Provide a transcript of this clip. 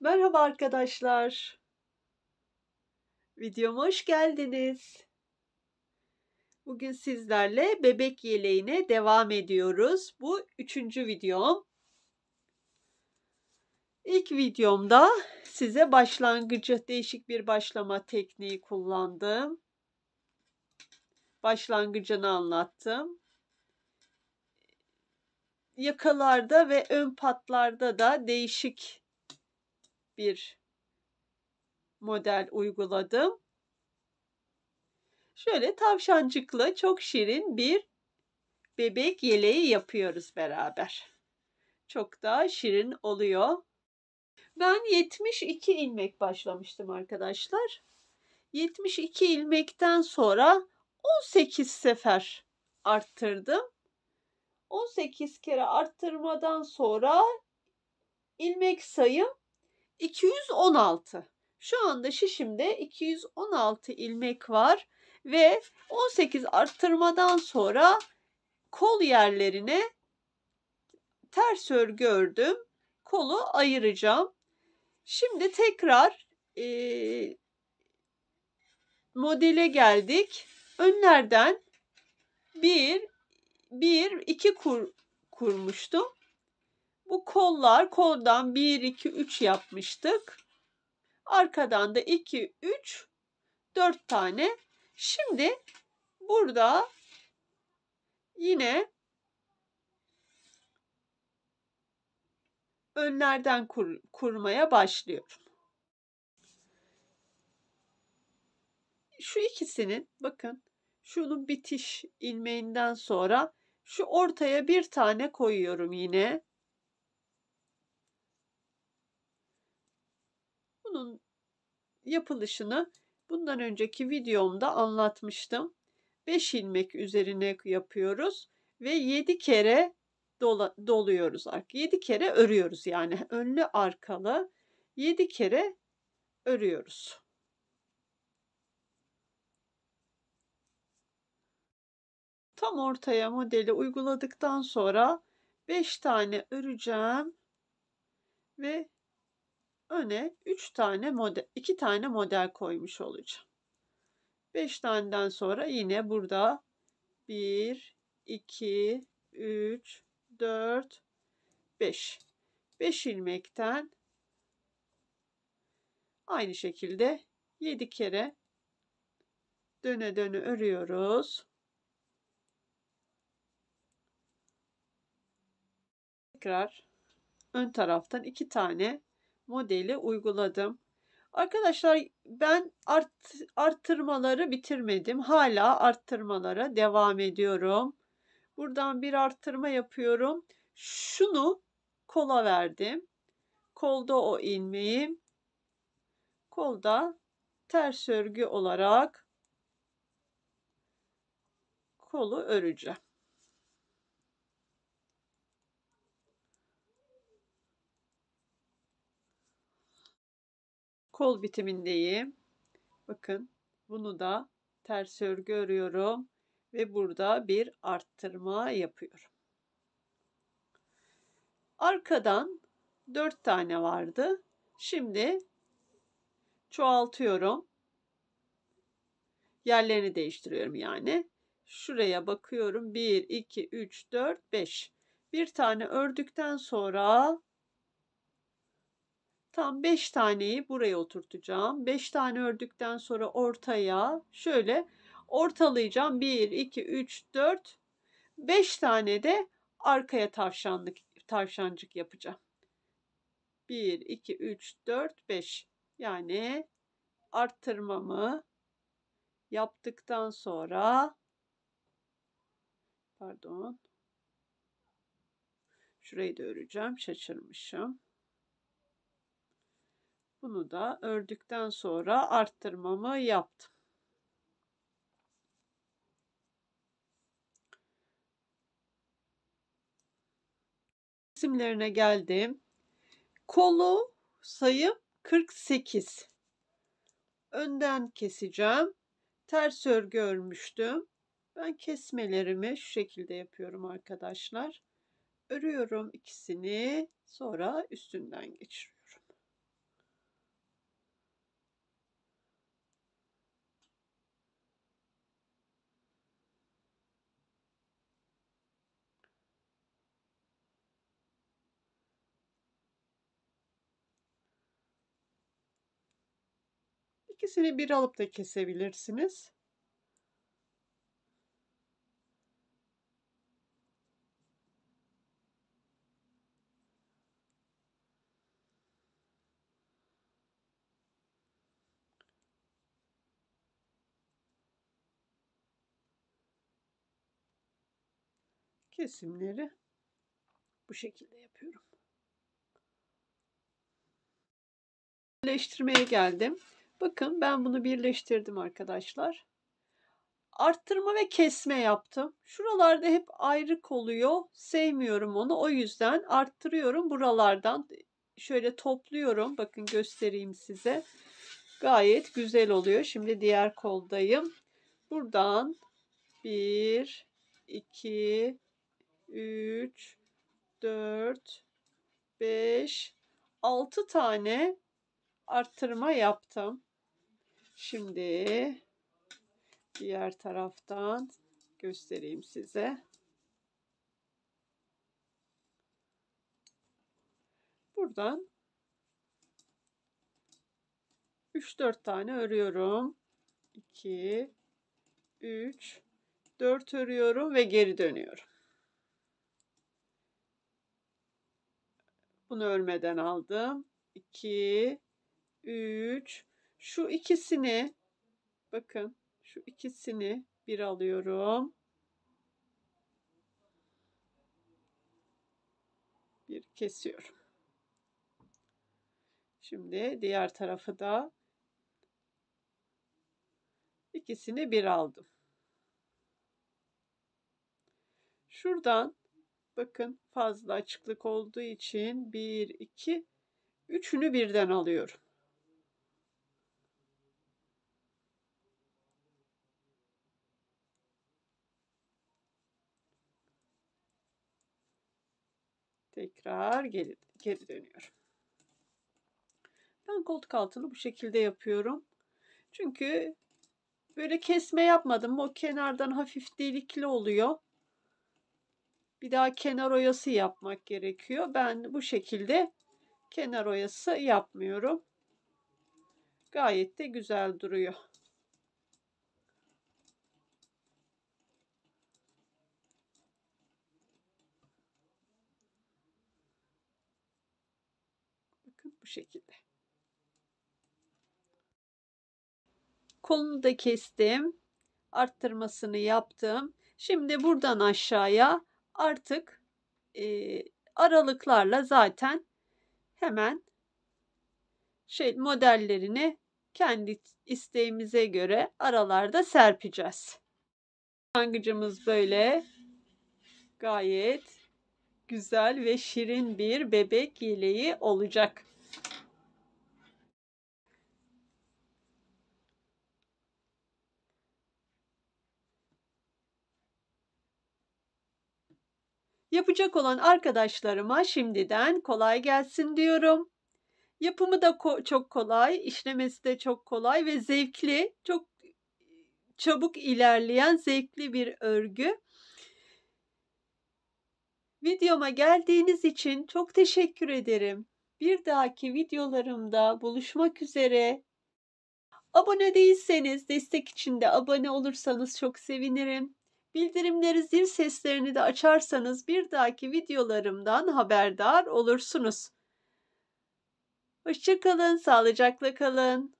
Merhaba arkadaşlar. Videoma hoş geldiniz. Bugün sizlerle bebek yeleğine devam ediyoruz. Bu üçüncü videom. İlk videomda size başlangıcı değişik bir başlama tekniği kullandım. Başlangıcını anlattım yakalarda ve ön patlarda da değişik bir model uyguladım. Şöyle tavşancıklı çok şirin bir bebek yeleği yapıyoruz beraber. Çok daha şirin oluyor. Ben 72 ilmek başlamıştım arkadaşlar. 72 ilmekten sonra 18 sefer arttırdım. 18 kere arttırmadan sonra ilmek sayım 216. Şu anda şişimde 216 ilmek var ve 18 arttırmadan sonra kol yerlerine ters örgü ördüm. Kolu ayıracağım. Şimdi tekrar e, modele geldik. Önlerden bir, bir, iki kur, kurmuştum. Bu kollar koldan 1, 2, 3 yapmıştık. Arkadan da 2, 3, 4 tane. Şimdi burada yine önlerden kur, kurmaya başlıyorum. Şu ikisinin bakın şunun bitiş ilmeğinden sonra şu ortaya bir tane koyuyorum yine. yapılışını bundan önceki videomda anlatmıştım. 5 ilmek üzerine yapıyoruz ve 7 kere dola, doluyoruz. 7 kere örüyoruz yani önlü arkalı 7 kere örüyoruz. Tam ortaya modeli uyguladıktan sonra 5 tane öreceğim ve öne 3 tane model, 2 tane model koymuş olacağım. 5 taneden sonra yine burada 1, 2, 3, 4, 5. 5 ilmekten aynı şekilde 7 kere döne döne örüyoruz. Tekrar ön taraftan 2 tane modeli uyguladım. Arkadaşlar ben art, arttırmaları bitirmedim. Hala arttırmalara devam ediyorum. Buradan bir arttırma yapıyorum. Şunu kola verdim. Kolda o ilmeği. Kolda ters örgü olarak kolu öreceğim. kol bitimindeyim. Bakın bunu da ters örgü örüyorum ve burada bir arttırma yapıyorum. Arkadan 4 tane vardı. Şimdi çoğaltıyorum. Yerlerini değiştiriyorum yani. Şuraya bakıyorum. 1, 2, 3, 4, 5. Bir tane ördükten sonra Tam 5 taneyi buraya oturtacağım. 5 tane ördükten sonra ortaya şöyle ortalayacağım. 1, 2, 3, 4, 5 tane de arkaya tavşanlık, tavşancık yapacağım. 1, 2, 3, 4, 5. Yani arttırmamı yaptıktan sonra pardon şurayı da öreceğim şaşırmışım. Bunu da ördükten sonra arttırmamı yaptım. resimlerine geldim. Kolu sayım 48. Önden keseceğim. Ters örgü örmüştüm. Ben kesmelerimi şu şekilde yapıyorum arkadaşlar. Örüyorum ikisini sonra üstünden geçiriyorum. İkisini bir alıp da kesebilirsiniz. kesimleri bu şekilde yapıyorum. Birleştirmeye geldim. Bakın ben bunu birleştirdim arkadaşlar. Arttırma ve kesme yaptım. Şuralarda hep ayrı oluyor. Sevmiyorum onu. O yüzden arttırıyorum buralardan. Şöyle topluyorum. Bakın göstereyim size. Gayet güzel oluyor. Şimdi diğer koldayım. Buradan 1, 2, 3, 4, 5, 6 tane arttırma yaptım. Şimdi diğer taraftan göstereyim size. Buradan 3-4 tane örüyorum. 2 3 4 örüyorum ve geri dönüyorum. Bunu örmeden aldım. 2 3 şu ikisini bakın şu ikisini bir alıyorum. Bir kesiyorum. Şimdi diğer tarafı da ikisini bir aldım. Şuradan bakın fazla açıklık olduğu için 1 2 üçünü birden alıyorum. Tekrar geri, geri dönüyorum. Ben koltuk altını bu şekilde yapıyorum. Çünkü böyle kesme yapmadım. O kenardan hafif delikli oluyor. Bir daha kenar oyası yapmak gerekiyor. Ben bu şekilde kenar oyası yapmıyorum. Gayet de güzel duruyor. şekilde. Kolunu da kestim. Arttırmasını yaptım. Şimdi buradan aşağıya artık e, aralıklarla zaten hemen şey modellerini kendi isteğimize göre aralarda serpeceğiz. Başlangıcımız böyle gayet güzel ve şirin bir bebek yeleği olacak. Yapacak olan arkadaşlarıma şimdiden kolay gelsin diyorum. Yapımı da ko- çok kolay, işlemesi de çok kolay ve zevkli, çok çabuk ilerleyen zevkli bir örgü. Videoma geldiğiniz için çok teşekkür ederim. Bir dahaki videolarımda buluşmak üzere. Abone değilseniz destek için de abone olursanız çok sevinirim. Bildirimleri zil seslerini de açarsanız bir dahaki videolarımdan haberdar olursunuz. Hoşçakalın, sağlıcakla kalın.